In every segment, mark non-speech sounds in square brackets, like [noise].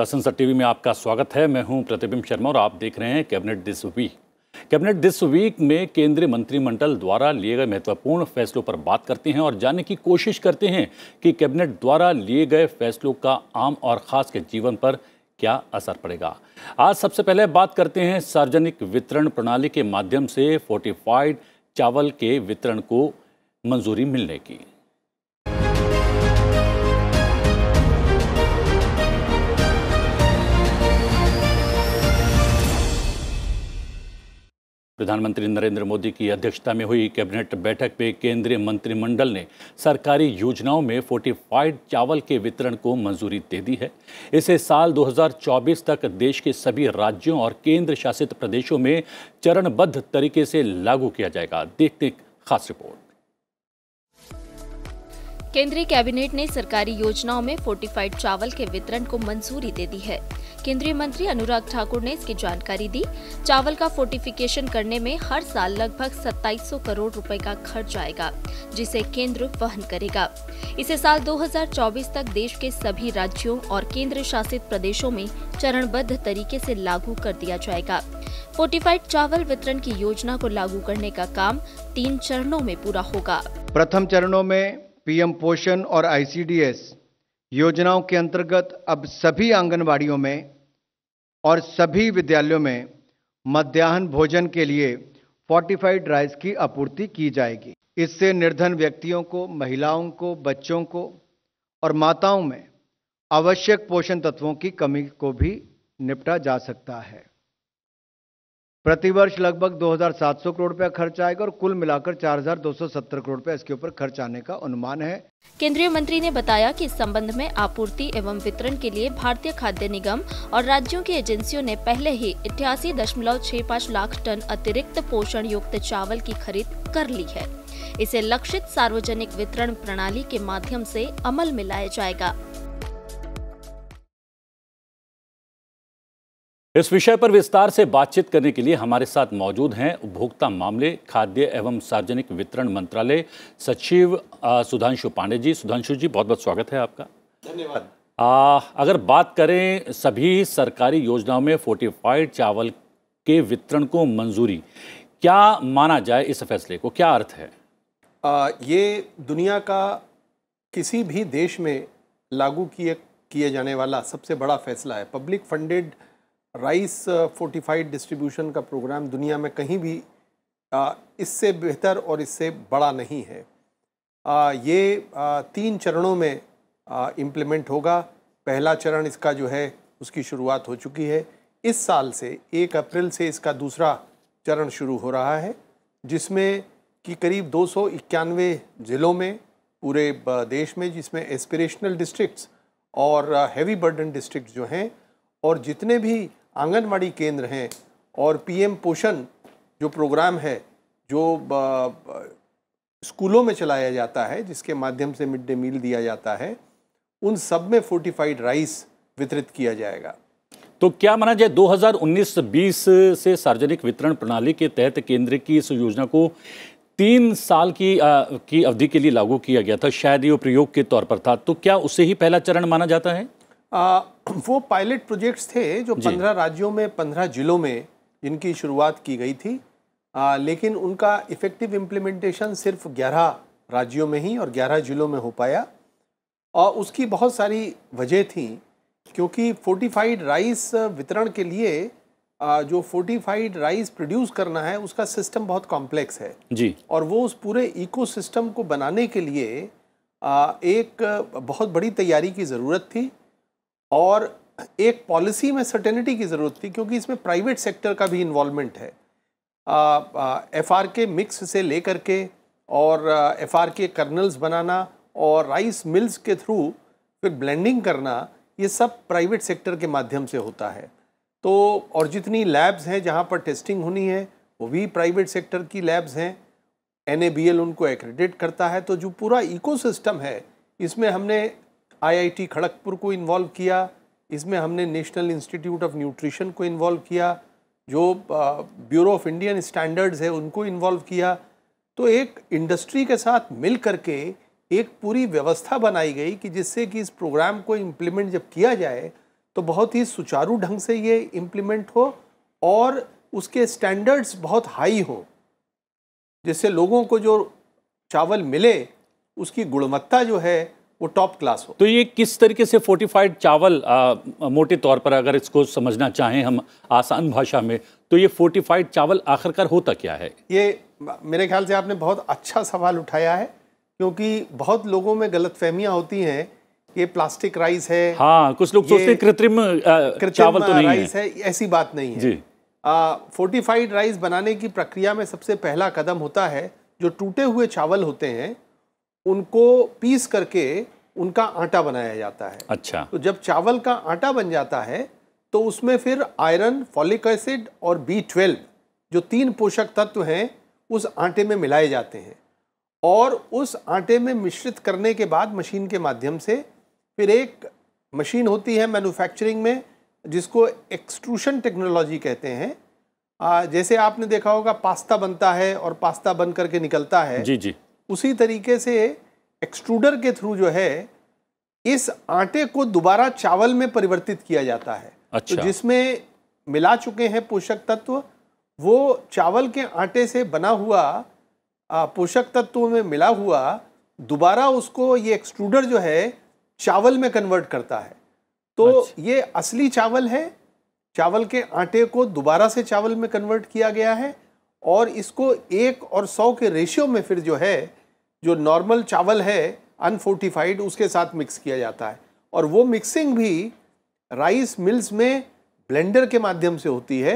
नमस्कार संसद टीवी में आपका स्वागत है मैं हूं प्रतिबिंब शर्मा और आप देख रहे हैं cabinet this week cabinet this week में केंद्रीय मंत्रिमंडल द्वारा लिए गए महत्वपूर्ण फैसलों पर बात करते हैं और जानने की कोशिश करते हैं कि कैबिनेट द्वारा लिए गए फैसलों का आम और ख़ास के जीवन पर क्या असर पड़ेगा आज सबसे पहले बात करते हैं सार्वजनिक वितरण प्रणाली के माध्यम से फोर्टिफाइड चावल के वितरण को मंजूरी मिलने की प्रधानमंत्री नरेंद्र मोदी की अध्यक्षता में हुई कैबिनेट बैठक में केंद्रीय मंत्रिमंडल ने सरकारी योजनाओं में फोर्टिफाइड चावल के वितरण को मंजूरी दे दी है इसे साल 2024 तक देश के सभी राज्यों और केंद्र शासित प्रदेशों में चरणबद्ध तरीके से लागू किया जाएगा देखते खास रिपोर्ट केंद्रीय कैबिनेट ने सरकारी योजनाओं में फोर्टिफाइड चावल के वितरण को मंजूरी दे दी है केंद्रीय मंत्री अनुराग ठाकुर ने इसकी जानकारी दी चावल का फोर्टिफिकेशन करने में हर साल लगभग 2700 करोड़ रुपए का खर्च आएगा जिसे केंद्र वहन करेगा इसे साल 2024 तक देश के सभी राज्यों और केंद्र शासित प्रदेशों में चरणबद्ध तरीके से लागू कर दिया जाएगा फोर्टिफाइड चावल वितरण की योजना को लागू करने का काम तीन चरणों में पूरा होगा प्रथम चरणों में पीएम पोषण और आईसीडीएस योजनाओं के अंतर्गत अब सभी आंगनबाड़ियों में और सभी विद्यालयों में मध्याह्न भोजन के लिए फोर्टिफाइड राइस की आपूर्ति की जाएगी इससे निर्धन व्यक्तियों को महिलाओं को बच्चों को और माताओं में आवश्यक पोषण तत्वों की कमी को भी निपटा जा सकता है प्रतिवर्ष लगभग 2,700 करोड़ रुपया खर्च आएगा और कुल मिलाकर 4,270 करोड़ रुपया इसके ऊपर खर्च आने का अनुमान है केंद्रीय मंत्री ने बताया कि इस संबंध में आपूर्ति एवं वितरण के लिए भारतीय खाद्य निगम और राज्यों की एजेंसियों ने पहले ही अठासी लाख टन अतिरिक्त पोषण युक्त चावल की खरीद कर ली है इसे लक्षित सार्वजनिक वितरण प्रणाली के माध्यम ऐसी अमल में लाया जाएगा इस विषय पर विस्तार से बातचीत करने के लिए हमारे साथ मौजूद हैं उपभोक्ता मामले खाद्य एवं सार्वजनिक वितरण मंत्रालय सचिव सुधांशु पांडे जी सुधांशु जी बहुत बहुत स्वागत है आपका धन्यवाद अगर बात करें सभी सरकारी योजनाओं में फोर्टिफाइड चावल के वितरण को मंजूरी क्या माना जाए इस फैसले को क्या अर्थ है आ, ये दुनिया का किसी भी देश में लागू किए किए जाने वाला सबसे बड़ा फैसला है public funded rice fortified distribution का प्रोग्राम दुनिया में कहीं भी इससे बेहतर और इससे बड़ा नहीं है ये तीन चरणों में इम्प्लीमेंट होगा पहला चरण इसका जो है उसकी शुरुआत हो चुकी है इस साल से एक अप्रैल से इसका दूसरा चरण शुरू हो रहा है जिसमें कि करीब दो ज़िलों में पूरे देश में जिसमें एस्पिरेशनल डिस्ट्रिक्ट्स और हैवी बर्डन डिस्ट्रिक्ट जो हैं और जितने भी आंगनवाड़ी केंद्र हैं और पीएम पोषण जो प्रोग्राम है जो स्कूलों में चलाया जाता है जिसके माध्यम से मिड डे मील दिया जाता है उन सब में फोर्टिफाइड राइस वितरित किया जाएगा तो क्या माना जाए 2019-20 से सार्वजनिक वितरण प्रणाली के तहत केंद्र की इस योजना को तीन साल की आ, की अवधि के लिए लागू किया गया था शायद ये प्रयोग के तौर पर था तो क्या उसे ही पहला चरण माना जाता है आ, [clears throat] वो पायलट प्रोजेक्ट्स थे जो पंद्रह राज्यों में पंद्रह जिलों में जिनकी शुरुआत की गई थी आ, लेकिन उनका इफ़ेक्टिव इम्प्लीमेंटेशन सिर्फ ग्यारह राज्यों में ही और ग्यारह जिलों में हो पाया और उसकी बहुत सारी वजह थी क्योंकि फोर्टिफाइड राइस वितरण के लिए जो फोर्टिफाइड राइस प्रोड्यूस करना है उसका सिस्टम बहुत कॉम्प्लेक्स है जी और वो उस पूरे इकोसिस्टम को बनाने के लिए एक बहुत बड़ी तैयारी की ज़रूरत थी और एक पॉलिसी में सर्टेनिटी की ज़रूरत थी क्योंकि इसमें प्राइवेट सेक्टर का भी इन्वॉल्वमेंट है एफ आर के मिक्स से लेकर के और एफ आर के कर्नल्स बनाना और राइस मिल्स के थ्रू फिर ब्लेंडिंग करना ये सब प्राइवेट सेक्टर के माध्यम से होता है तो और जितनी लैब्स हैं जहाँ पर टेस्टिंग होनी है वो भी प्राइवेट सेक्टर की लैब्स हैं एन उनको एक्रेडिट करता है तो जो पूरा इकोसिस्टम है इसमें हमने आईआईटी खड़गपुर को इन्वॉल्व किया इसमें हमने नेशनल इंस्टीट्यूट ऑफ न्यूट्रिशन को इन्वॉल्व किया जो ब्यूरो ऑफ इंडियन स्टैंडर्ड्स है उनको इन्वॉल्व किया तो एक इंडस्ट्री के साथ मिल करके एक पूरी व्यवस्था बनाई गई कि जिससे कि इस प्रोग्राम को इम्प्लीमेंट जब किया जाए तो बहुत ही सुचारू ढंग से ये इम्प्लीमेंट हो और उसके स्टैंडर्ड्स बहुत हाई हो जिससे लोगों को जो चावल मिले उसकी गुणवत्ता जो है वो टॉप क्लास हो तो ये किस तरीके से फोर्टिफाइड चावल आ, मोटे तौर पर अगर इसको समझना चाहें हम आसान भाषा में तो ये फोर्टिफाइड चावल आखिरकार होता क्या है ये मेरे ख्याल से आपने बहुत अच्छा सवाल उठाया है क्योंकि बहुत लोगों में गलत फहमियाँ होती हैं ये प्लास्टिक राइस है हाँ कुछ लोग सोचते हैं कृत्रिम चावल तो नहीं राइस है।, है ऐसी बात नहीं है जी फोर्टिफाइड राइस बनाने की प्रक्रिया में सबसे पहला कदम होता है जो टूटे हुए चावल होते हैं उनको पीस करके उनका आटा बनाया जाता है अच्छा तो जब चावल का आटा बन जाता है तो उसमें फिर आयरन फॉलिक एसिड और बी ट्वेल्व जो तीन पोषक तत्व हैं उस आटे में मिलाए जाते हैं और उस आटे में मिश्रित करने के बाद मशीन के माध्यम से फिर एक मशीन होती है मैन्युफैक्चरिंग में जिसको एक्सट्रूशन टेक्नोलॉजी कहते हैं जैसे आपने देखा होगा पास्ता बनता है और पास्ता बन करके निकलता है जी जी उसी तरीके से एक्सट्रूडर के थ्रू जो है इस आटे को दोबारा चावल में परिवर्तित किया जाता है तो अच्छा। तो जिसमें मिला चुके हैं पोषक तत्व वो चावल के आटे से बना हुआ पोषक तत्व में मिला हुआ दोबारा उसको ये एक्सट्रूडर जो है चावल में कन्वर्ट करता है तो अच्छा। ये असली चावल है चावल के आटे को दोबारा से चावल में कन्वर्ट किया गया है और इसको एक और सौ के रेशियो में फिर जो है जो नॉर्मल चावल है अनफोर्टिफाइड उसके साथ मिक्स किया जाता है और वो मिक्सिंग भी राइस मिल्स में ब्लेंडर के माध्यम से होती है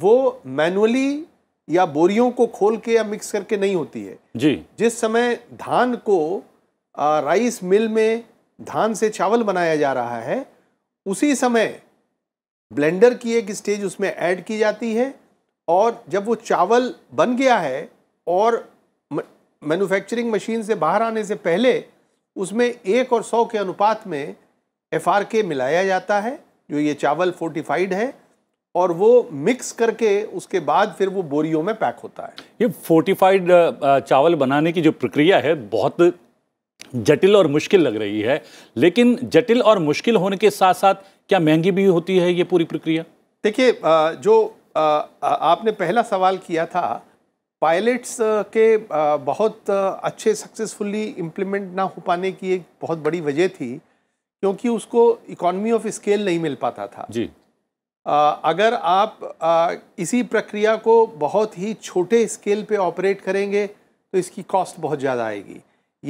वो मैनुअली या बोरियों को खोल के या मिक्स करके नहीं होती है जी जिस समय धान को आ, राइस मिल में धान से चावल बनाया जा रहा है उसी समय ब्लेंडर की एक स्टेज उसमें ऐड की जाती है और जब वो चावल बन गया है और मैन्युफैक्चरिंग मशीन से बाहर आने से पहले उसमें एक और सौ के अनुपात में एफ मिलाया जाता है जो ये चावल फोर्टिफाइड है और वो मिक्स करके उसके बाद फिर वो बोरियों में पैक होता है ये फोर्टिफाइड चावल बनाने की जो प्रक्रिया है बहुत जटिल और मुश्किल लग रही है लेकिन जटिल और मुश्किल होने के साथ साथ क्या महंगी भी होती है ये पूरी प्रक्रिया देखिए जो आपने पहला सवाल किया था पायलट्स uh, के uh, बहुत uh, अच्छे सक्सेसफुली इम्प्लीमेंट ना हो पाने की एक बहुत बड़ी वजह थी क्योंकि उसको इकोनॉमी ऑफ स्केल नहीं मिल पाता था जी अगर आप इसी प्रक्रिया को बहुत ही छोटे स्केल पे ऑपरेट करेंगे तो इसकी कॉस्ट बहुत ज़्यादा आएगी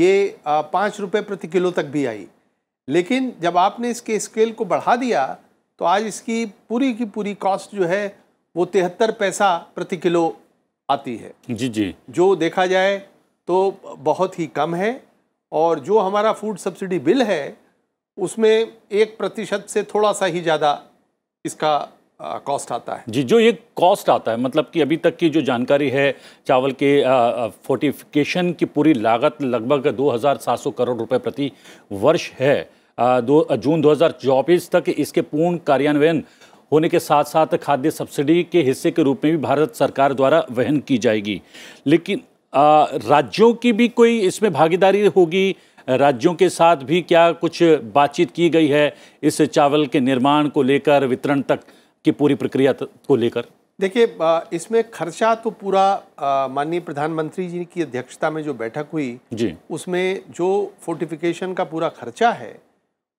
ये पाँच रुपये प्रति किलो तक भी आई लेकिन जब आपने इसके स्केल को बढ़ा दिया तो आज इसकी पूरी की पूरी कॉस्ट जो है वो तिहत्तर पैसा प्रति किलो आती है जी जी जो देखा जाए तो बहुत ही कम है और जो हमारा फूड सब्सिडी बिल है उसमें एक प्रतिशत से थोड़ा सा ही ज़्यादा इसका कॉस्ट आता है जी जो ये कॉस्ट आता है मतलब कि अभी तक की जो जानकारी है चावल के फोर्टिफिकेशन की पूरी लागत लगभग 2,700 करोड़ रुपए प्रति वर्ष है आ, दो जून 2024 तक इसके पूर्ण कार्यान्वयन होने के साथ साथ खाद्य सब्सिडी के हिस्से के रूप में भी भारत सरकार द्वारा वहन की जाएगी लेकिन आ, राज्यों की भी कोई इसमें भागीदारी होगी राज्यों के साथ भी क्या कुछ बातचीत की गई है इस चावल के निर्माण को लेकर वितरण तक की पूरी प्रक्रिया को लेकर देखिए इसमें खर्चा तो पूरा माननीय प्रधानमंत्री जी की अध्यक्षता में जो बैठक हुई जी उसमें जो फोर्टिफिकेशन का पूरा खर्चा है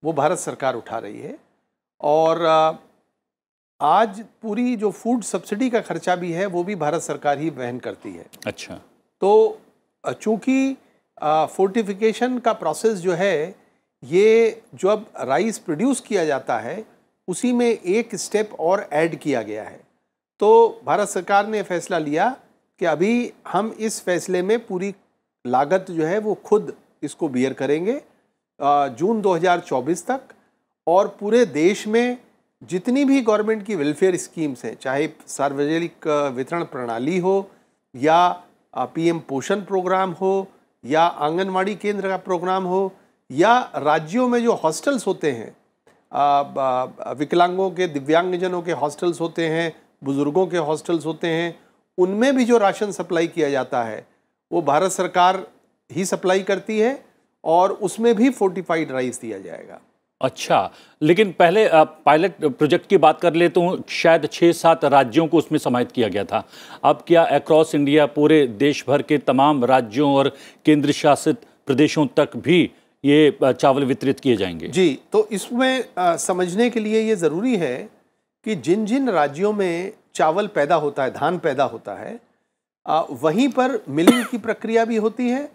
वो भारत सरकार उठा रही है और आज पूरी जो फूड सब्सिडी का खर्चा भी है वो भी भारत सरकार ही वहन करती है अच्छा तो चूँकि फोर्टिफिकेशन का प्रोसेस जो है ये जो अब राइस प्रोड्यूस किया जाता है उसी में एक स्टेप और ऐड किया गया है तो भारत सरकार ने फैसला लिया कि अभी हम इस फैसले में पूरी लागत जो है वो खुद इसको बियर करेंगे जून 2024 तक और पूरे देश में जितनी भी गवर्नमेंट की वेलफेयर स्कीम्स हैं चाहे सार्वजनिक वितरण प्रणाली हो या पीएम पोषण प्रोग्राम हो या आंगनवाड़ी केंद्र का प्रोग्राम हो या राज्यों में जो हॉस्टल्स होते हैं विकलांगों के दिव्यांगजनों के हॉस्टल्स होते हैं बुज़ुर्गों के हॉस्टल्स होते हैं उनमें भी जो राशन सप्लाई किया जाता है वो भारत सरकार ही सप्लाई करती है और उसमें भी फोर्टिफाइड राइस दिया जाएगा अच्छा लेकिन पहले पायलट प्रोजेक्ट की बात कर ले तो शायद छः सात राज्यों को उसमें समाहित किया गया था अब क्या अक्रॉस इंडिया पूरे देश भर के तमाम राज्यों और केंद्र शासित प्रदेशों तक भी ये चावल वितरित किए जाएंगे जी तो इसमें समझने के लिए ये ज़रूरी है कि जिन जिन राज्यों में चावल पैदा होता है धान पैदा होता है वहीं पर मिलिंग की प्रक्रिया भी होती है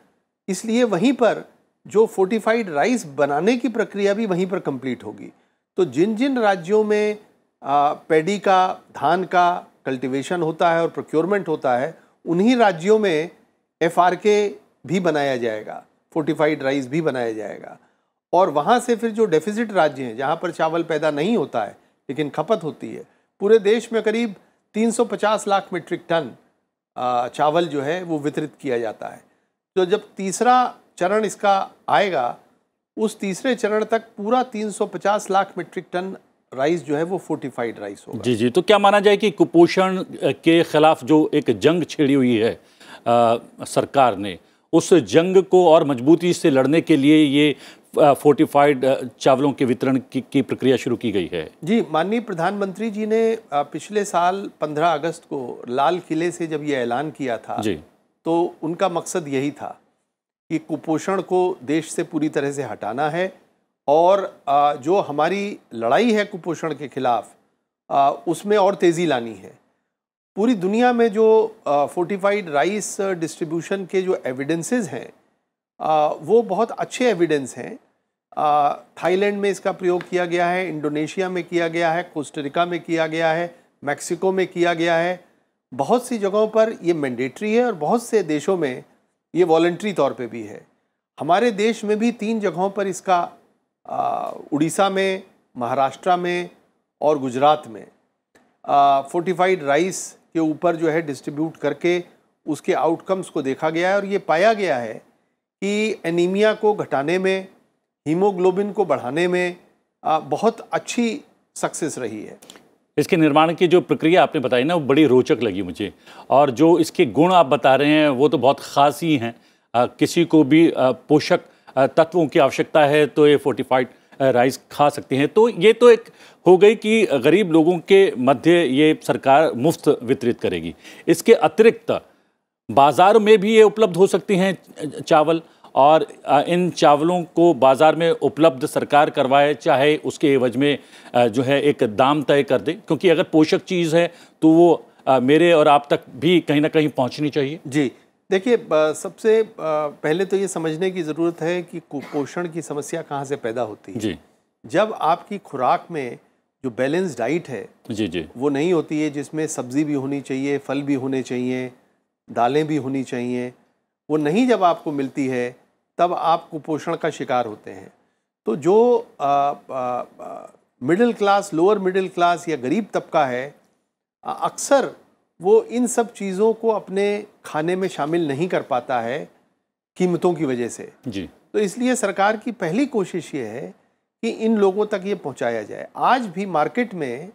इसलिए वहीं पर जो फोर्टिफाइड राइस बनाने की प्रक्रिया भी वहीं पर कंप्लीट होगी तो जिन जिन राज्यों में पेडी का धान का कल्टीवेशन होता है और प्रोक्योरमेंट होता है उन्हीं राज्यों में एफ भी बनाया जाएगा फोर्टिफाइड राइस भी बनाया जाएगा और वहाँ से फिर जो डेफिसिट राज्य हैं जहाँ पर चावल पैदा नहीं होता है लेकिन खपत होती है पूरे देश में करीब 350 लाख मीट्रिक टन चावल जो है वो वितरित किया जाता है तो जब तीसरा चरण इसका आएगा उस तीसरे चरण तक पूरा 350 लाख मीट्रिक टन राइस जो है वो फोर्टिफाइड राइस होगा जी जी तो क्या माना जाए कि कुपोषण के खिलाफ जो एक जंग छेड़ी हुई है आ, सरकार ने उस जंग को और मजबूती से लड़ने के लिए ये फोर्टिफाइड चावलों के वितरण की, की प्रक्रिया शुरू की गई है जी माननीय प्रधानमंत्री जी ने पिछले साल 15 अगस्त को लाल किले से जब ये ऐलान किया था जी तो उनका मकसद यही था कि कुपोषण को देश से पूरी तरह से हटाना है और जो हमारी लड़ाई है कुपोषण के ख़िलाफ़ उसमें और तेज़ी लानी है पूरी दुनिया में जो फोर्टिफाइड राइस डिस्ट्रीब्यूशन के जो एविडेंसेस हैं वो बहुत अच्छे एविडेंस हैं थाईलैंड में इसका प्रयोग किया गया है इंडोनेशिया में किया गया है कोस्टरिका में किया गया है मैक्सिको में किया गया है बहुत सी जगहों पर ये मैंडेटरी है और बहुत से देशों में ये वॉल्ट्री तौर पे भी है हमारे देश में भी तीन जगहों पर इसका उड़ीसा में महाराष्ट्र में और गुजरात में फोर्टिफाइड राइस के ऊपर जो है डिस्ट्रीब्यूट करके उसके आउटकम्स को देखा गया है और ये पाया गया है कि एनीमिया को घटाने में हीमोग्लोबिन को बढ़ाने में आ, बहुत अच्छी सक्सेस रही है इसके निर्माण की जो प्रक्रिया आपने बताई ना वो बड़ी रोचक लगी मुझे और जो इसके गुण आप बता रहे हैं वो तो बहुत ख़ास ही हैं किसी को भी पोषक तत्वों की आवश्यकता है तो ये फोर्टिफाइड राइस खा सकते हैं तो ये तो एक हो गई कि गरीब लोगों के मध्य ये सरकार मुफ्त वितरित करेगी इसके अतिरिक्त बाज़ार में भी ये उपलब्ध हो सकती हैं चावल और इन चावलों को बाज़ार में उपलब्ध सरकार करवाए चाहे उसके एवज में जो है एक दाम तय कर दे क्योंकि अगर पोषक चीज़ है तो वो मेरे और आप तक भी कहीं ना कहीं पहुंचनी चाहिए जी देखिए सबसे पहले तो ये समझने की ज़रूरत है कि कुपोषण की समस्या कहाँ से पैदा होती है जी जब आपकी खुराक में जो बैलेंस डाइट है जी जी वो नहीं होती है जिसमें सब्ज़ी भी होनी चाहिए फल भी होने चाहिए दालें भी होनी चाहिए वो नहीं जब आपको मिलती है तब आप कुपोषण का शिकार होते हैं तो जो middle class lower middle class या गरीब तबका है अक्सर वो इन सब चीज़ों को अपने खाने में शामिल नहीं कर पाता है कीमतों की वजह से जी तो इसलिए सरकार की पहली कोशिश ये है कि इन लोगों तक ये पहुंचाया जाए आज भी मार्केट में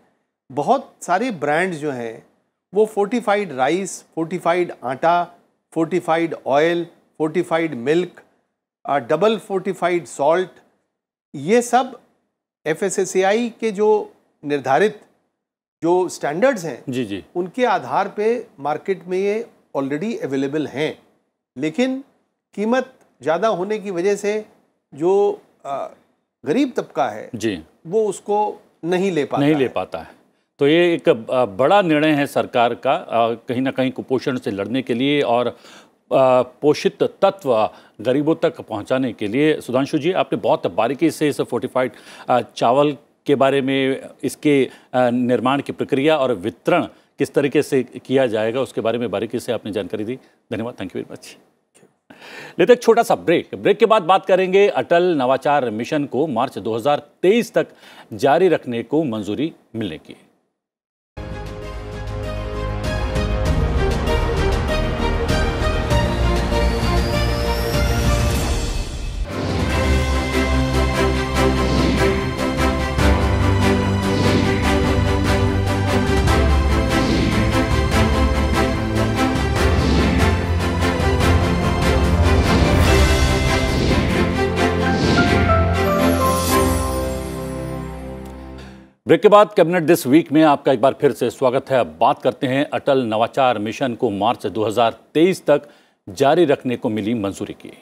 बहुत सारे ब्रांड जो हैं वो फोर्टिफाइड राइस फोर्टिफाइड आटा fortified oil fortified milk double fortified salt ये सब एफ के जो निर्धारित जो स्टैंडर्ड्स हैं जी जी उनके आधार पे मार्केट में ये ऑलरेडी अवेलेबल हैं लेकिन कीमत ज़्यादा होने की वजह से जो गरीब तबका है जी वो उसको नहीं ले पाता नहीं ले पाता है तो ये एक बड़ा निर्णय है सरकार का कहीं ना कहीं कुपोषण से लड़ने के लिए और पोषित तत्व गरीबों तक पहुंचाने के लिए सुधांशु जी आपने बहुत बारीकी से इस फोर्टिफाइड चावल के बारे में इसके निर्माण की प्रक्रिया और वितरण किस तरीके से किया जाएगा उसके बारे में बारीकी से आपने जानकारी दी धन्यवाद थैंक यू वेरी मच लेते एक छोटा सा ब्रेक ब्रेक के बाद बात करेंगे अटल नवाचार मिशन को मार्च 2023 तक जारी रखने को मंजूरी मिलने की ब्रेक के बाद कैबिनेट दिस वीक में आपका एक बार फिर से स्वागत है अब बात करते हैं अटल नवाचार मिशन को मार्च 2023 तक जारी रखने को मिली मंजूरी की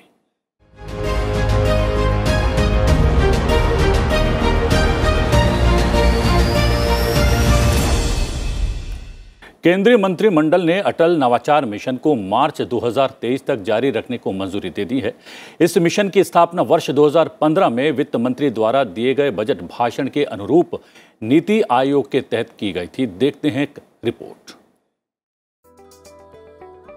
केंद्रीय मंत्रिमंडल ने अटल नवाचार मिशन को मार्च 2023 तक जारी रखने को मंजूरी दे दी है इस मिशन की स्थापना वर्ष 2015 में वित्त मंत्री द्वारा दिए गए बजट भाषण के अनुरूप नीति आयोग के तहत की गई थी देखते हैं रिपोर्ट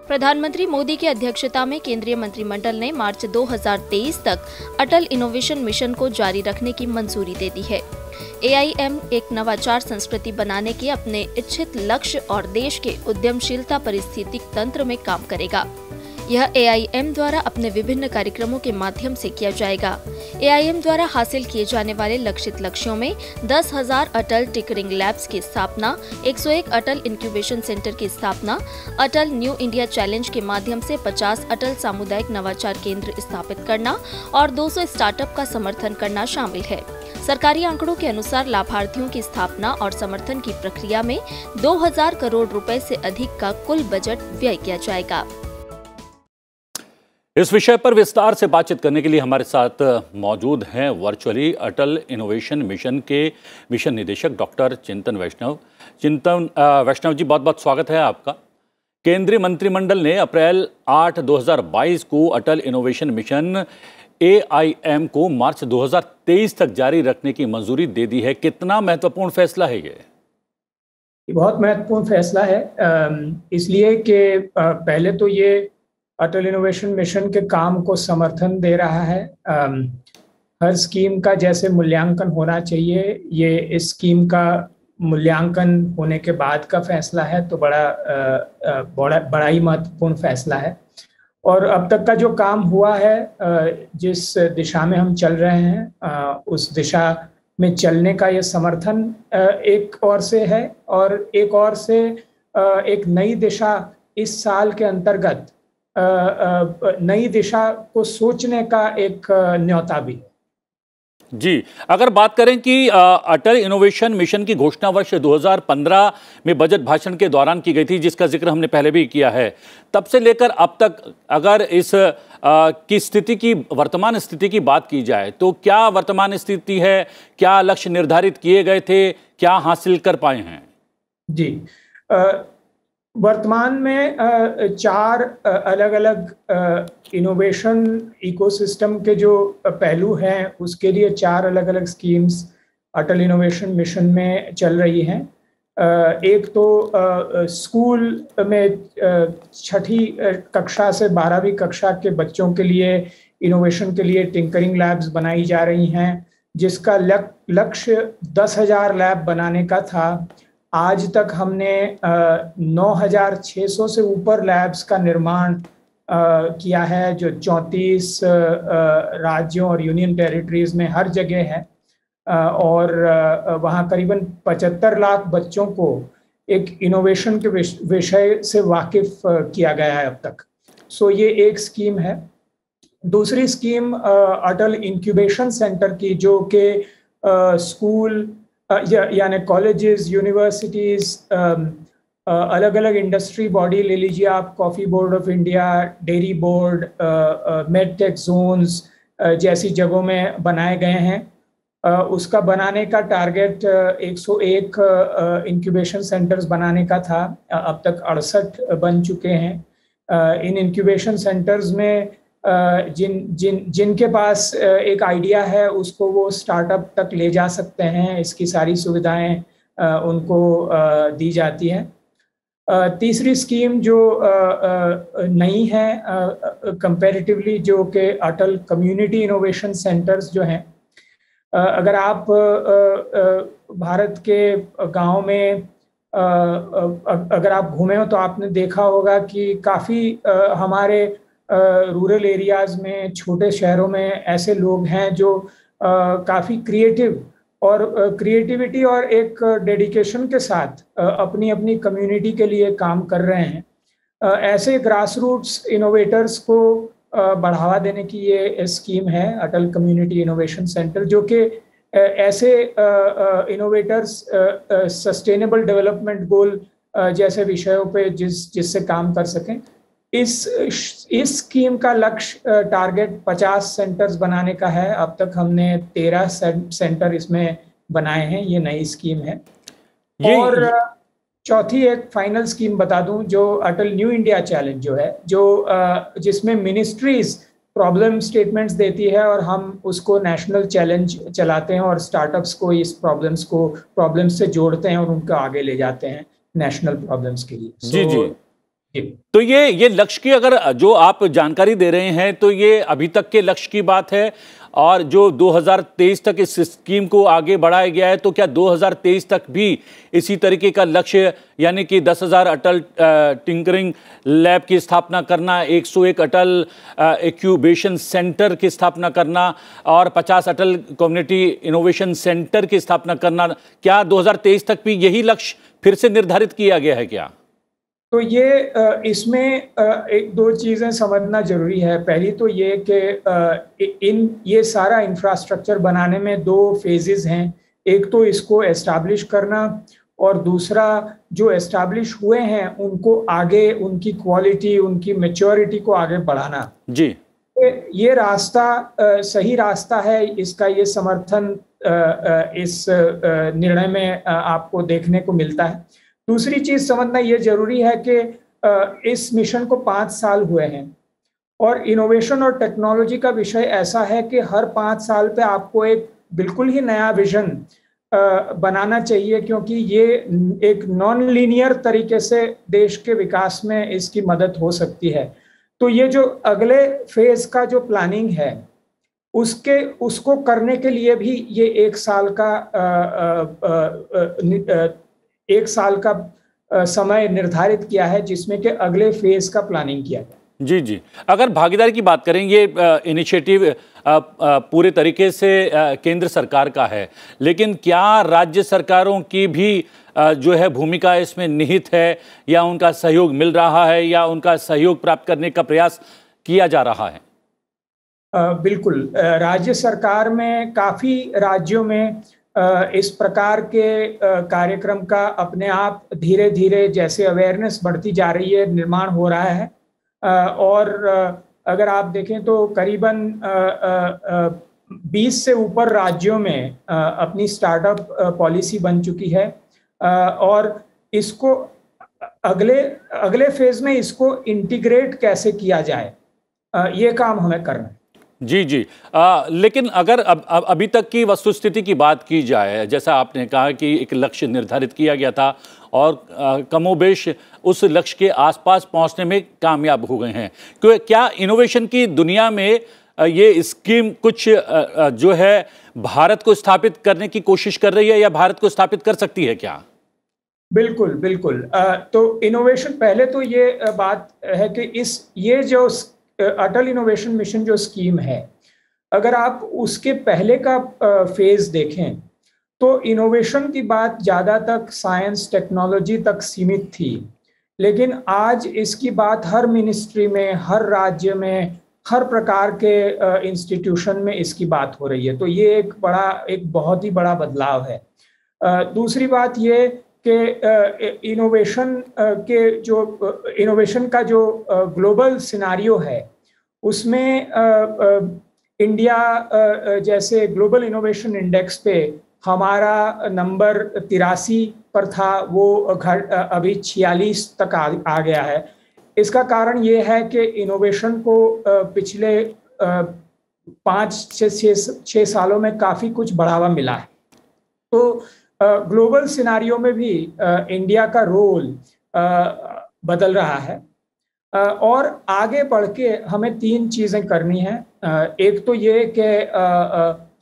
प्रधानमंत्री मोदी की अध्यक्षता में केंद्रीय मंत्रिमंडल ने मार्च 2023 तक अटल इनोवेशन मिशन को जारी रखने की मंजूरी दे दी है ए एक नवाचार संस्कृति बनाने के अपने इच्छित लक्ष्य और देश के उद्यमशीलता परिस्थितिक तंत्र में काम करेगा यह एआईएम द्वारा अपने विभिन्न कार्यक्रमों के माध्यम से किया जाएगा एआईएम द्वारा हासिल किए जाने वाले लक्षित लक्ष्यों में दस हजार अटल टिकरिंग लैब्स की स्थापना 101 अटल इंक्यूबेशन सेंटर की स्थापना अटल न्यू इंडिया चैलेंज के माध्यम से 50 अटल सामुदायिक नवाचार केंद्र स्थापित करना और 200 स्टार्टअप का समर्थन करना शामिल है सरकारी आंकड़ों के अनुसार लाभार्थियों की स्थापना और समर्थन की प्रक्रिया में 2000 करोड़ रुपए से अधिक का कुल बजट व्यय किया जाएगा इस विषय पर विस्तार से बातचीत करने के लिए हमारे साथ मौजूद हैं वर्चुअली अटल इनोवेशन मिशन के मिशन निदेशक डॉक्टर चिंतन वैष्णव चिंतन वैष्णव जी बहुत बहुत स्वागत है आपका केंद्रीय मंत्रिमंडल ने अप्रैल 8 2022 को अटल इनोवेशन मिशन एआईएम को मार्च 2023 तक जारी रखने की मंजूरी दे दी है कितना महत्वपूर्ण फैसला है ये बहुत महत्वपूर्ण फैसला है इसलिए कि पहले तो ये अटल इनोवेशन मिशन के काम को समर्थन दे रहा है हर स्कीम का जैसे मूल्यांकन होना चाहिए ये इस स्कीम का मूल्यांकन होने के बाद का फैसला है तो बड़ा बड़ा बड़ा ही महत्वपूर्ण फैसला है और अब तक का जो काम हुआ है जिस दिशा में हम चल रहे हैं उस दिशा में चलने का ये समर्थन एक और से है और एक और से एक नई दिशा इस साल के अंतर्गत नई दिशा को सोचने का एक न्योता भी जी अगर बात करें कि अटल इनोवेशन मिशन की घोषणा वर्ष 2015 में बजट भाषण के दौरान की गई थी जिसका जिक्र हमने पहले भी किया है तब से लेकर अब तक अगर इस आ, की स्थिति की वर्तमान स्थिति की बात की जाए तो क्या वर्तमान स्थिति है क्या लक्ष्य निर्धारित किए गए थे क्या हासिल कर पाए हैं जी आ, वर्तमान में चार अलग अलग इनोवेशन इकोसिस्टम के जो पहलू हैं उसके लिए चार अलग अलग स्कीम्स अटल इनोवेशन मिशन में चल रही हैं एक तो स्कूल में छठी कक्षा से बारहवीं कक्षा के बच्चों के लिए इनोवेशन के लिए टिंकरिंग लैब्स बनाई जा रही हैं जिसका लक्ष्य दस हज़ार लैब बनाने का था आज तक हमने नौ हजार छः सौ से ऊपर लैब्स का निर्माण किया है जो चौंतीस राज्यों और यूनियन टेरिटरीज में हर जगह है और वहाँ करीबन पचहत्तर लाख बच्चों को एक इनोवेशन के विषय से वाकिफ किया गया है अब तक सो ये एक स्कीम है दूसरी स्कीम अटल इंक्यूबेशन सेंटर की जो कि स्कूल या, यानी कॉलेजेस यूनिवर्सिटीज़ अलग अलग इंडस्ट्री बॉडी ले लीजिए आप coffee board of India dairy board medtech zones जैसी जगहों में बनाए गए हैं uh, उसका बनाने का target 101 incubation uh, centres uh, uh, बनाने का था uh, अब तक अड़सठ बन चुके हैं इन इंक्यूबेशन सेंटर्स में जिन जिन जिनके पास एक आइडिया है उसको वो स्टार्टअप तक ले जा सकते हैं इसकी सारी सुविधाएं उनको दी जाती हैं तीसरी स्कीम जो नई है कंपैरेटिवली जो कि अटल कम्युनिटी इनोवेशन सेंटर्स जो हैं अगर आप भारत के गांव में अगर आप घूमे हो तो आपने देखा होगा कि काफ़ी हमारे रूरल एरियाज़ में छोटे शहरों में ऐसे लोग हैं जो काफ़ी क्रिएटिव और क्रिएटिविटी और एक डेडिकेशन के साथ अपनी अपनी कम्युनिटी के लिए काम कर रहे हैं ऐसे ग्रास रूट्स इनोवेटर्स को बढ़ावा देने की ये स्कीम है अटल कम्युनिटी इनोवेशन सेंटर जो कि ऐसे इनोवेटर्स सस्टेनेबल डेवलपमेंट गोल जैसे विषयों पे जिस जिससे काम कर सकें इस इस स्कीम का लक्ष्य टारगेट 50 सेंटर्स बनाने का है अब तक हमने 13 सेंटर इसमें बनाए हैं ये नई स्कीम है ये, और चौथी एक फाइनल स्कीम बता दूं जो अटल न्यू इंडिया चैलेंज जो है जो जिसमें मिनिस्ट्रीज प्रॉब्लम स्टेटमेंट्स देती है और हम उसको नेशनल चैलेंज चलाते हैं और स्टार्टअप्स को इस प्रॉब्लम्स को प्रॉब्लम्स से जोड़ते हैं और उनको आगे ले जाते हैं नेशनल प्रॉब्लम्स के लिए जी so, जी तो ये ये लक्ष्य की अगर जो आप जानकारी दे रहे हैं तो ये अभी तक के लक्ष्य की बात है और जो 2023 तक इस स्कीम को आगे बढ़ाया गया है तो क्या 2023 तक भी इसी तरीके का लक्ष्य यानी कि 10,000 अटल टिंकरिंग लैब की स्थापना करना 101 अटल एक्यूबेशन सेंटर की स्थापना करना और 50 अटल कम्युनिटी इनोवेशन सेंटर की स्थापना करना क्या 2023 तक भी यही लक्ष्य फिर से निर्धारित किया गया है क्या तो ये इसमें एक दो चीज़ें समझना जरूरी है पहली तो ये कि इन ये सारा इंफ्रास्ट्रक्चर बनाने में दो फेजेस हैं एक तो इसको एस्टाब्लिश करना और दूसरा जो एस्टाब्लिश हुए हैं उनको आगे उनकी क्वालिटी उनकी मेच्योरिटी को आगे बढ़ाना जी ये रास्ता सही रास्ता है इसका ये समर्थन इस निर्णय में आपको देखने को मिलता है दूसरी चीज समझना ये जरूरी है कि इस मिशन को पाँच साल हुए हैं और इनोवेशन और टेक्नोलॉजी का विषय ऐसा है कि हर पाँच साल पे आपको एक बिल्कुल ही नया विजन बनाना चाहिए क्योंकि ये एक नॉन लीनियर तरीके से देश के विकास में इसकी मदद हो सकती है तो ये जो अगले फेज का जो प्लानिंग है उसके उसको करने के लिए भी ये एक साल का आ, आ, आ, एक साल का समय निर्धारित किया है जिसमें कि अगले फेज का प्लानिंग किया जाए जी जी अगर भागीदारी की बात करें ये इनिशिएटिव पूरे तरीके से केंद्र सरकार का है लेकिन क्या राज्य सरकारों की भी जो है भूमिका इसमें निहित है या उनका सहयोग मिल रहा है या उनका सहयोग प्राप्त करने का प्रयास किया जा रहा है बिल्कुल राज्य सरकार में काफ़ी राज्यों में इस प्रकार के कार्यक्रम का अपने आप धीरे धीरे जैसे अवेयरनेस बढ़ती जा रही है निर्माण हो रहा है और अगर आप देखें तो करीबन 20 से ऊपर राज्यों में अपनी स्टार्टअप पॉलिसी बन चुकी है और इसको अगले अगले फेज में इसको इंटीग्रेट कैसे किया जाए ये काम हमें करना है जी जी आ, लेकिन अगर अब, अब अभी तक की वस्तुस्थिति की बात की जाए जैसा आपने कहा कि एक लक्ष्य निर्धारित किया गया था और कमोबेश उस लक्ष्य के आसपास पहुंचने में कामयाब हो गए हैं क्यों क्या इनोवेशन की दुनिया में ये स्कीम कुछ जो है भारत को स्थापित करने की कोशिश कर रही है या भारत को स्थापित कर सकती है क्या बिल्कुल बिल्कुल तो इनोवेशन पहले तो ये बात है कि इस ये जो अटल इनोवेशन मिशन जो स्कीम है अगर आप उसके पहले का फेज देखें तो इनोवेशन की बात ज़्यादा तक साइंस टेक्नोलॉजी तक सीमित थी लेकिन आज इसकी बात हर मिनिस्ट्री में हर राज्य में हर प्रकार के इंस्टीट्यूशन में इसकी बात हो रही है तो ये एक बड़ा एक बहुत ही बड़ा बदलाव है दूसरी बात ये के इनोवेशन के जो इनोवेशन का जो ग्लोबल सिनारियो है उसमें इंडिया जैसे ग्लोबल इनोवेशन इंडेक्स पे हमारा नंबर तिरासी पर था वो घर अभी छियालीस तक आ, आ गया है इसका कारण ये है कि इनोवेशन को पिछले पाँच छः छः सालों में काफ़ी कुछ बढ़ावा मिला है तो ग्लोबल सिनारियो में भी इंडिया का रोल बदल रहा है और आगे बढ़ के हमें तीन चीज़ें करनी है एक तो ये कि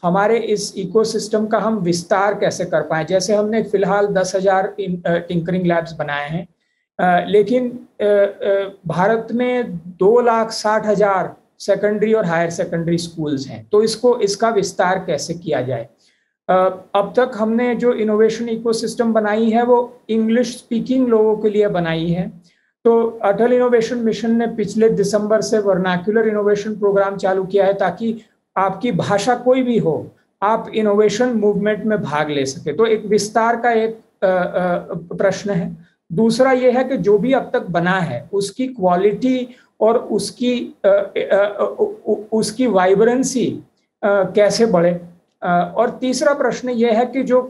हमारे इस इकोसिस्टम का हम विस्तार कैसे कर पाए जैसे हमने फिलहाल दस हज़ार टिंकरिंग लैब्स बनाए हैं लेकिन भारत में दो लाख साठ हज़ार सेकेंडरी और हायर सेकेंडरी स्कूल्स हैं तो इसको इसका विस्तार कैसे किया जाए अब तक हमने जो इनोवेशन इकोसिस्टम बनाई है वो इंग्लिश स्पीकिंग लोगों के लिए बनाई है तो अटल इनोवेशन मिशन ने पिछले दिसंबर से वर्नाक्युलर इनोवेशन प्रोग्राम चालू किया है ताकि आपकी भाषा कोई भी हो आप इनोवेशन मूवमेंट में भाग ले सके तो एक विस्तार का एक प्रश्न है दूसरा यह है कि जो भी अब तक बना है उसकी क्वालिटी और उसकी उसकी वाइब्रेंसी कैसे बढ़े और तीसरा प्रश्न यह है कि जो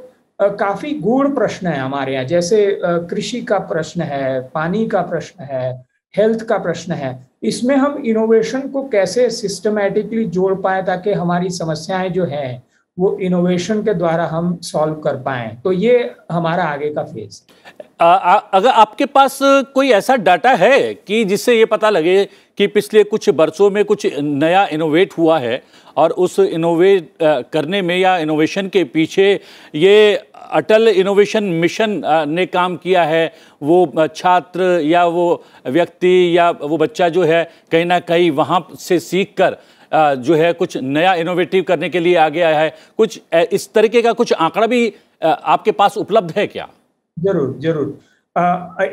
काफ़ी गूढ़ प्रश्न है हमारे यहाँ जैसे कृषि का प्रश्न है पानी का प्रश्न है हेल्थ का प्रश्न है इसमें हम इनोवेशन को कैसे सिस्टमेटिकली जोड़ पाए ताकि हमारी समस्याएं जो हैं वो इनोवेशन के द्वारा हम सॉल्व कर पाए तो ये हमारा आगे का फेज अगर आपके पास कोई ऐसा डाटा है कि जिससे ये पता लगे कि पिछले कुछ वर्षों में कुछ नया इनोवेट हुआ है और उस इनोवेट करने में या इनोवेशन के पीछे ये अटल इनोवेशन मिशन ने काम किया है वो छात्र या वो व्यक्ति या वो बच्चा जो है कहीं ना कहीं वहाँ से सीख कर जो है कुछ नया इनोवेटिव करने के लिए आगे आया है कुछ इस तरीके का कुछ आंकड़ा भी आपके पास उपलब्ध है क्या जरूर जरूर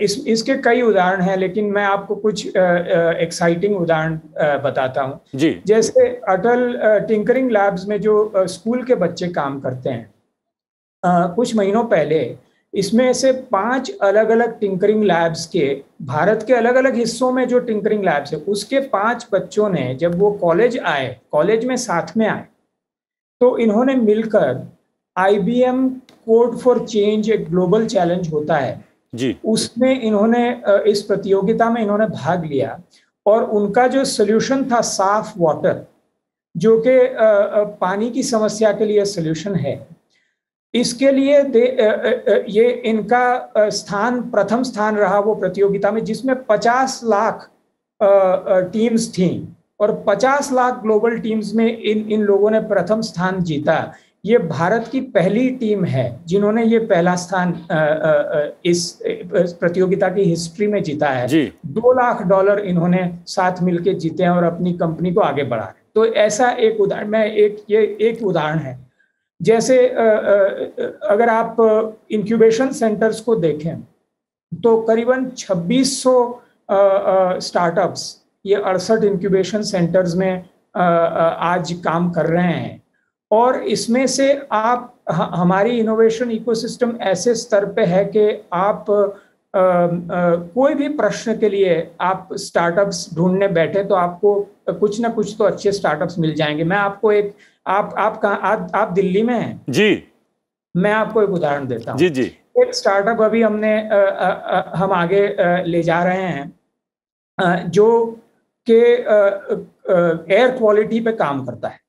इस इसके कई उदाहरण हैं लेकिन मैं आपको कुछ एक्साइटिंग उदाहरण बताता हूँ जी जैसे अटल टिंकरिंग लैब्स में जो स्कूल के बच्चे काम करते हैं आ, कुछ महीनों पहले इसमें से पांच अलग अलग टिंकरिंग लैब्स के भारत के अलग अलग हिस्सों में जो टिंकरिंग लैब्स है उसके पांच बच्चों ने जब वो कॉलेज आए कॉलेज में साथ में आए तो इन्होंने मिलकर आईबीएम कोड फॉर चेंज एक ग्लोबल चैलेंज होता है जी उसमें इन्होंने इस प्रतियोगिता में इन्होंने भाग लिया और उनका जो सोल्यूशन था साफ वाटर जो कि पानी की समस्या के लिए सोल्यूशन है इसके लिए दे ये इनका स्थान प्रथम स्थान रहा वो प्रतियोगिता में जिसमें 50 लाख टीम्स थी और 50 लाख ग्लोबल टीम्स में इन इन लोगों ने प्रथम स्थान जीता ये भारत की पहली टीम है जिन्होंने ये पहला स्थान इस प्रतियोगिता की हिस्ट्री में जीता है जी। दो लाख डॉलर इन्होंने साथ मिलकर जीते हैं और अपनी कंपनी को आगे बढ़ा रहे तो ऐसा एक उदाहरण मैं एक ये एक उदाहरण है जैसे अगर आप इंक्यूबेशन सेंटर्स को देखें तो करीबन 2600 स्टार्टअप्स ये अड़सठ इंक्यूबेशन सेंटर्स में आज काम कर रहे हैं और इसमें से आप हमारी इनोवेशन इकोसिस्टम ऐसे स्तर पे है कि आप आ, आ, कोई भी प्रश्न के लिए आप स्टार्टअप्स ढूंढने बैठे तो आपको कुछ ना कुछ तो अच्छे स्टार्टअप्स मिल जाएंगे मैं आपको एक आप आप कहा आप, आप दिल्ली में हैं जी मैं आपको एक उदाहरण देता हूँ जी जी एक स्टार्टअप अभी हमने आ, आ, आ, हम आगे आ, ले जा रहे हैं जो के एयर क्वालिटी पे काम करता है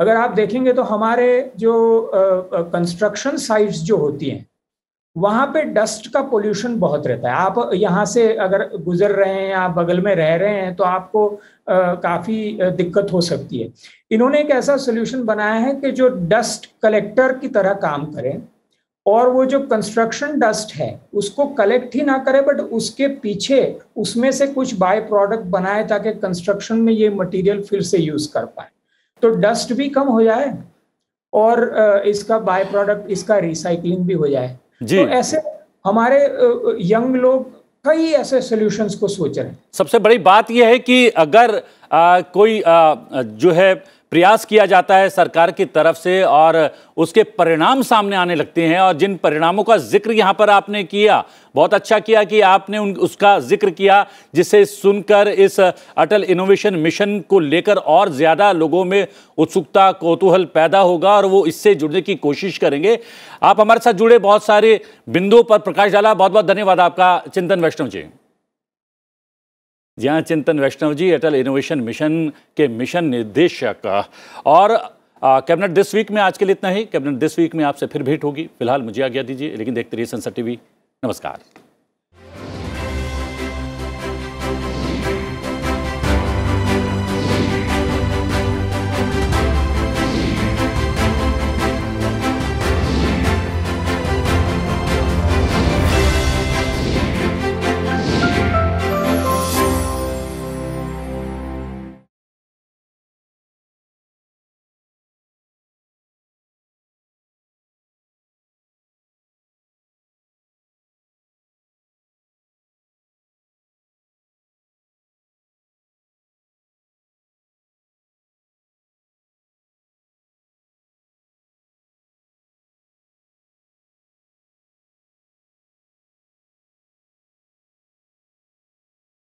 अगर आप देखेंगे तो हमारे जो कंस्ट्रक्शन साइट्स जो होती हैं वहां पे डस्ट का पोल्यूशन बहुत रहता है आप यहाँ से अगर गुजर रहे हैं या बगल में रह रहे हैं तो आपको काफ़ी दिक्कत हो सकती है इन्होंने एक ऐसा सोल्यूशन बनाया है कि जो डस्ट कलेक्टर की तरह काम करें और वो जो कंस्ट्रक्शन डस्ट है उसको कलेक्ट ही ना करे बट उसके पीछे उसमें से कुछ बाय प्रोडक्ट बनाए ताकि कंस्ट्रक्शन में ये मटेरियल फिर से यूज कर पाए तो डस्ट भी कम हो जाए और इसका बाय प्रोडक्ट इसका रिसाइकलिंग भी हो जाए जी तो ऐसे हमारे यंग लोग कई ऐसे सोल्यूशंस को सोच रहे हैं सबसे बड़ी बात यह है कि अगर आ, कोई आ, जो है प्रयास किया जाता है सरकार की तरफ से और उसके परिणाम सामने आने लगते हैं और जिन परिणामों का जिक्र यहाँ पर आपने किया बहुत अच्छा किया कि आपने उन उसका जिक्र किया जिसे सुनकर इस अटल इनोवेशन मिशन को लेकर और ज़्यादा लोगों में उत्सुकता कौतूहल पैदा होगा और वो इससे जुड़ने की कोशिश करेंगे आप हमारे साथ जुड़े बहुत सारे बिंदुओं पर प्रकाश डाला बहुत बहुत धन्यवाद आपका चिंतन वैष्णव जी ज्ञान चिंतन वैष्णव जी अटल इनोवेशन मिशन के मिशन निदेशक और कैबिनेट दिस वीक में आज के लिए इतना ही कैबिनेट दिस वीक में आपसे फिर भेंट होगी फिलहाल मुझे आज्ञा दीजिए लेकिन देखते रहिए संसद टीवी नमस्कार